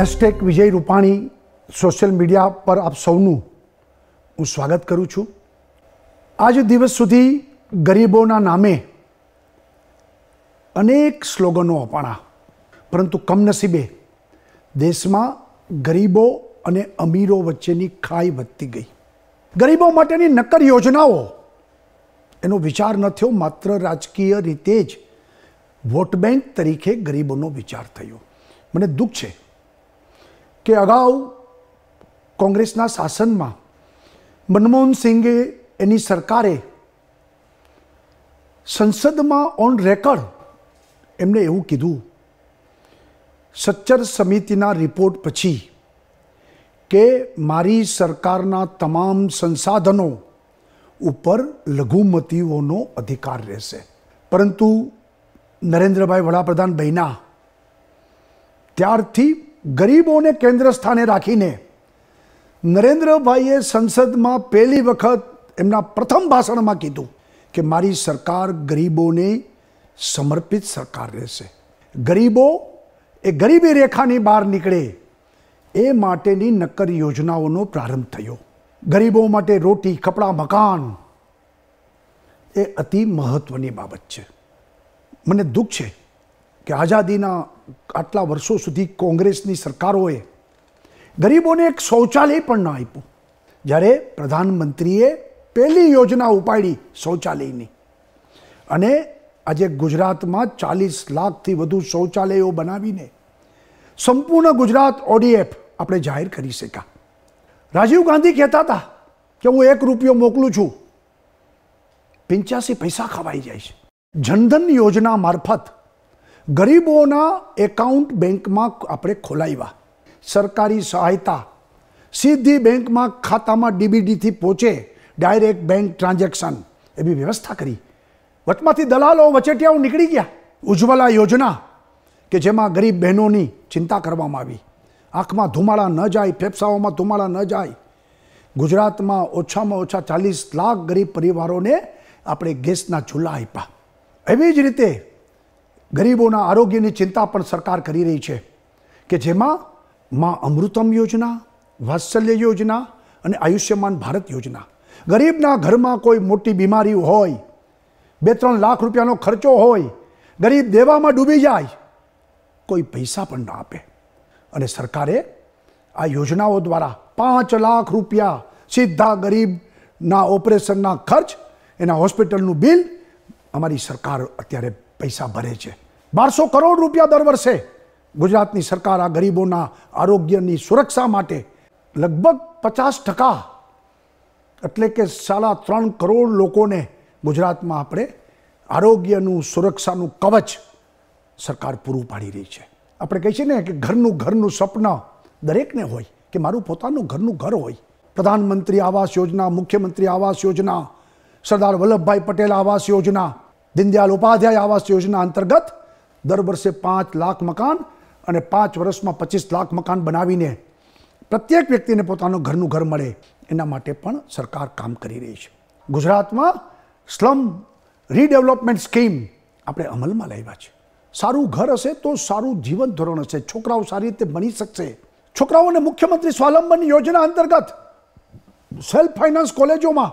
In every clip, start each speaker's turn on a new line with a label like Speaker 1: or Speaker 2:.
Speaker 1: hashtag Vijay Rupani social media પર આપ સૌનું હું સ્વાગત કરું છું આજ દિવસ સુધી ગરીબોના નામે અનેક સ્લોગનો અપાણા પરંતુ કમનસીબે દેશમાં ગરીબો અને અમીરો વચ્ચેની ખાઈ વધતી ગઈ ગરીબો માટેની નક્કર યોજનાઓ એનો વિચાર ન થયો માત્ર રાજકીય રીતે જ વોટ બેંક તરીકે ગરીબોનો વિચાર થયો મને દુઃખ છે કે અગાઉ કોંગ્રેસના શાસનમાં મનમોહન સિંઘે એની સરકારે સંસદમાં ઓન રેકર્ડ એમને એવું કીધું સચ્ચર સમિતિના રિપોર્ટ પછી કે મારી સરકારના તમામ સંસાધનો ઉપર લઘુમતીઓનો અધિકાર રહેશે પરંતુ નરેન્દ્રભાઈ વડાપ્રધાન બૈના ત્યારથી ગરીબોને કેન્દ્ર સ્થાને રાખીને નરેન્દ્રભાઈએ સંસદમાં પહેલી વખત એમના પ્રથમ ભાષણમાં કીધું કે મારી સરકાર ગરીબોને સમર્પિત સરકાર રહેશે ગરીબો એ ગરીબી રેખાની બહાર નીકળે એ માટેની નક્કર યોજનાઓનો પ્રારંભ થયો ગરીબો માટે રોટી કપડાં મકાન એ અતિ મહત્ત્વની બાબત છે મને દુઃખ છે કે આઝાદીના આટલા વર્ષો સુધી કોંગ્રેસની સરકારોએ ગરીબોને એક શૌચાલય પણ ન આપ્યું જ્યારે પ્રધાનમંત્રીએ પહેલી યોજના ઉપાડી શૌચાલયની અને આજે ગુજરાતમાં ચાલીસ લાખથી વધુ શૌચાલયો બનાવીને સંપૂર્ણ ગુજરાત ઓડીએફ આપણે જાહેર કરી શક્યા રાજીવ ગાંધી કહેતા હતા કે હું એક રૂપિયો મોકલું છું પંચ્યાસી પૈસા ખવાઈ જાય છે જનધન યોજના મારફત ગરીબોના એકાઉન્ટ બેંકમાં આપણે ખોલાવ્યા સરકારી સહાયતા સીધી બેંકમાં ખાતામાં ડીબીડીથી પહોંચે ડાયરેક્ટ બેંક ટ્રાન્ઝેક્શન એવી વ્યવસ્થા કરી વચમાંથી દલાલો વચેટિયાઓ નીકળી ગયા ઉજ્જવલા યોજના કે જેમાં ગરીબ બહેનોની ચિંતા કરવામાં આવી આંખમાં ધુમાડા ન જાય ફેફસાઓમાં ધુમાડા ન જાય ગુજરાતમાં ઓછામાં ઓછા ચાલીસ લાખ ગરીબ પરિવારોને આપણે ગેસના ચૂલા આપ્યા એવી જ રીતે ગરીબોના આરોગ્યની ચિંતા પણ સરકાર કરી રહી છે કે જેમાં માં અમૃતમ યોજના વાત્સલ્ય યોજના અને આયુષ્યમાન ભારત યોજના ગરીબના ઘરમાં કોઈ મોટી બીમારી હોય બે ત્રણ લાખ રૂપિયાનો ખર્ચો હોય ગરીબ દેવામાં ડૂબી જાય કોઈ પૈસા પણ ના આપે અને સરકારે આ યોજનાઓ દ્વારા પાંચ લાખ રૂપિયા સીધા ગરીબના ઓપરેશનના ખર્ચ એના હોસ્પિટલનું બિલ અમારી સરકાર અત્યારે પૈસા ભરે છે બારસો કરોડ રૂપિયા દર વર્ષે ગુજરાતની સરકાર આ ગરીબોના આરોગ્યની સુરક્ષા માટે લગભગ પચાસ ટકા એટલે કે સાડા ત્રણ કરોડ લોકોને ગુજરાતમાં આપણે આરોગ્યનું સુરક્ષાનું કવચ સરકાર પૂરું પાડી રહી છે આપણે કહીએ છીએ ને કે ઘરનું ઘરનું સ્વપ્ન દરેકને હોય કે મારું પોતાનું ઘરનું ઘર હોય પ્રધાનમંત્રી આવાસ યોજના મુખ્યમંત્રી આવાસ યોજના સરદાર વલ્લભભાઈ પટેલ આવાસ યોજના દીનદયાલ ઉપાધ્યાય આવાસ યોજના અંતર્ગત દર વર્ષે પાંચ લાખ મકાન અને પાંચ વર્ષમાં પચીસ લાખ મકાન બનાવીને પ્રત્યેક વ્યક્તિને પોતાનું ઘરનું ઘર મળે એના માટે પણ સરકાર કામ કરી રહી છે ગુજરાતમાં સ્લમ રીડેવલપમેન્ટ સ્કીમ આપણે અમલમાં લાવ્યા છે સારું ઘર હશે તો સારું જીવન ધોરણ હશે છોકરાઓ સારી રીતે બની શકશે છોકરાઓને મુખ્યમંત્રી સ્વાવલંબન યોજના અંતર્ગત સેલ્ફ ફાઇનાન્સ કોલેજોમાં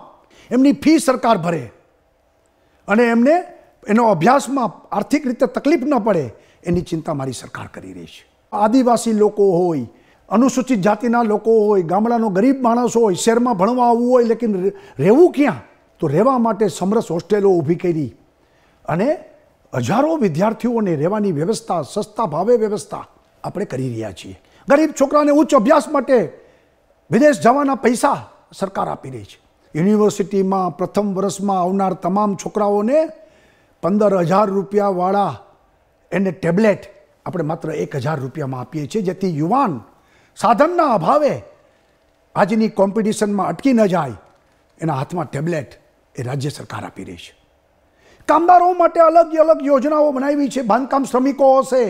Speaker 1: એમની ફી સરકાર ભરે અને એમને એનો અભ્યાસમાં આર્થિક રીતે તકલીફ ન પડે એની ચિંતા મારી સરકાર કરી રહી છે આદિવાસી લોકો હોય અનુસૂચિત જાતિના લોકો હોય ગામડાનો ગરીબ માણસ હોય શહેરમાં ભણવા આવવું હોય લેકિન રહેવું ક્યાં તો રહેવા માટે સમરસ હોસ્ટેલો ઊભી કરી અને હજારો વિદ્યાર્થીઓને રહેવાની વ્યવસ્થા સસ્તા ભાવે વ્યવસ્થા આપણે કરી રહ્યા છીએ ગરીબ છોકરાને ઉચ્ચ અભ્યાસ માટે વિદેશ જવાના પૈસા સરકાર આપી રહી છે યુનિવર્સિટીમાં પ્રથમ વર્ષમાં આવનાર તમામ છોકરાઓને પંદર હજાર રૂપિયાવાળા એને ટેબ્લેટ આપણે માત્ર એક હજાર રૂપિયામાં આપીએ છીએ જેથી યુવાન સાધનના અભાવે આજની કોમ્પિટિશનમાં અટકી ન જાય એના હાથમાં ટેબ્લેટ એ રાજ્ય સરકાર આપી રહી છે કામદારો માટે અલગ અલગ યોજનાઓ બનાવી છે બાંધકામ શ્રમિકો હશે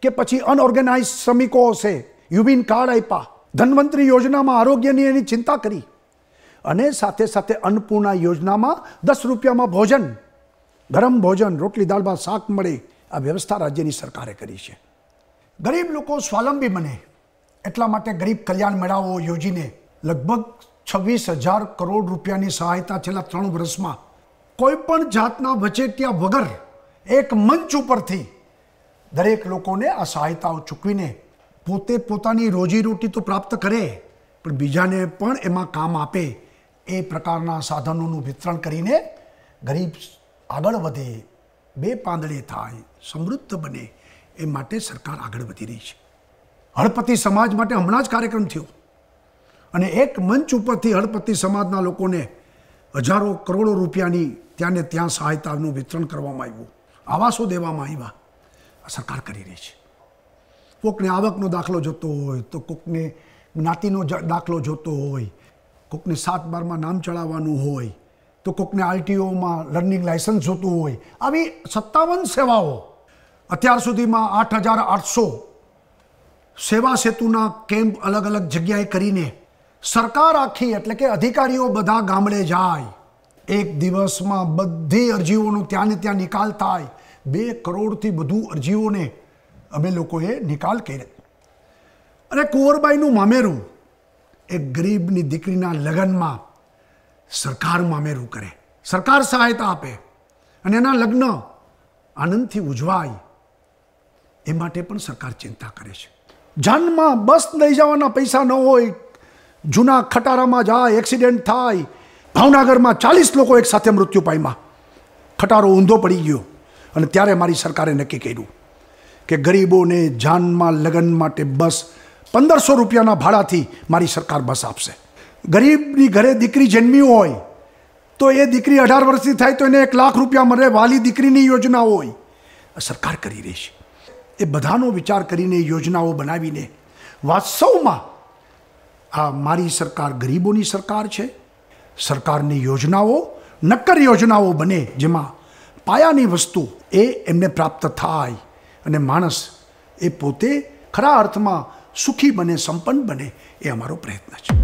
Speaker 1: કે પછી અનઓર્ગેનાઇઝ શ્રમિકો હશે યુબીન કાર્ડ આપ્યા ધનવંતરી યોજનામાં આરોગ્યની એની ચિંતા કરી અને સાથે સાથે અન્નપૂર્ણા યોજનામાં દસ રૂપિયામાં ભોજન ગરમ ભોજન રોટલી દાળમાં શાક મળે આ વ્યવસ્થા રાજ્યની સરકારે કરી છે ગરીબ લોકો સ્વાવલંબી બને એટલા માટે ગરીબ કલ્યાણ મેળાઓ યોજીને લગભગ છવ્વીસ હજાર કરોડ રૂપિયાની સહાયતા છેલ્લા ત્રણ વર્ષમાં કોઈપણ જાતના વચેટિયા વગર એક મંચ ઉપરથી દરેક લોકોને આ સહાયતાઓ ચૂકવીને પોતે પોતાની રોજીરોટી તો પ્રાપ્ત કરે પણ બીજાને પણ એમાં કામ આપે એ પ્રકારના સાધનોનું વિતરણ કરીને ગરીબ આગળ વધે બે પાંદડે થાય સમૃદ્ધ બને એ માટે સરકાર આગળ વધી રહી છે હળપતિ સમાજ માટે હમણાં જ કાર્યક્રમ થયો અને એક મંચ ઉપરથી હળપતિ સમાજના લોકોને હજારો કરોડો રૂપિયાની ત્યાં ને ત્યાં સહાયતાનું વિતરણ કરવામાં આવ્યું આવાસો દેવામાં આવ્યા સરકાર કરી રહી છે કોકને આવકનો દાખલો જોતો હોય તો કોકને જ્ઞાતિનો દાખલો જોતો હોય કોકને સાત બારમાં નામ ચડાવવાનું હોય તો કોકને આરટીઓમાં લર્નિંગ લાયસન્સ જોતું હોય આવી સત્તાવન સેવાઓ અત્યાર સુધીમાં આઠ હજાર આઠસો સેવા સેતુના કેમ્પ અલગ અલગ જગ્યાએ કરીને સરકાર આખી એટલે કે અધિકારીઓ બધા ગામડે જાય એક દિવસમાં બધી અરજીઓનો ત્યાં ને ત્યાં નિકાલ થાય બે કરોડથી વધુ અરજીઓને અમે લોકોએ નિકાલ કર્યો અને કુંવરબાઈનું મામેરું એક ગરીબની દીકરીના લગ્નમાં સરકારમાં મામેરું કરે સરકાર સહાયતા આપે અને એના લગ્ન આનંદથી ઉજવાય એ માટે પણ સરકાર ચિંતા કરે છે જાનમાં બસ લઈ જવાના પૈસા ન હોય જૂના ખટારામાં જાય એક્સિડન્ટ થાય ભાવનગરમાં ચાલીસ લોકો એક સાથે મૃત્યુ પામ્યા ખટારો ઊંધો પડી ગયો અને ત્યારે મારી સરકારે નક્કી કર્યું કે ગરીબોને જાનમાં લગ્ન માટે બસ પંદરસો રૂપિયાના ભાડાથી મારી સરકાર બસ આપશે ગરીબની ઘરે દીકરી જન્મી હોય તો એ દીકરી અઢાર વર્ષથી થાય તો એને એક લાખ રૂપિયા મળે વાલી દીકરીની યોજના હોય સરકાર કરી રહી છે એ બધાનો વિચાર કરીને યોજનાઓ બનાવીને વાસ્તવમાં આ મારી સરકાર ગરીબોની સરકાર છે સરકારની યોજનાઓ નક્કર યોજનાઓ બને જેમાં પાયાની વસ્તુ એ એમને પ્રાપ્ત થાય અને માણસ એ પોતે ખરા અર્થમાં સુખી બને સંપન્ન બને એ અમારો પ્રયત્ન છે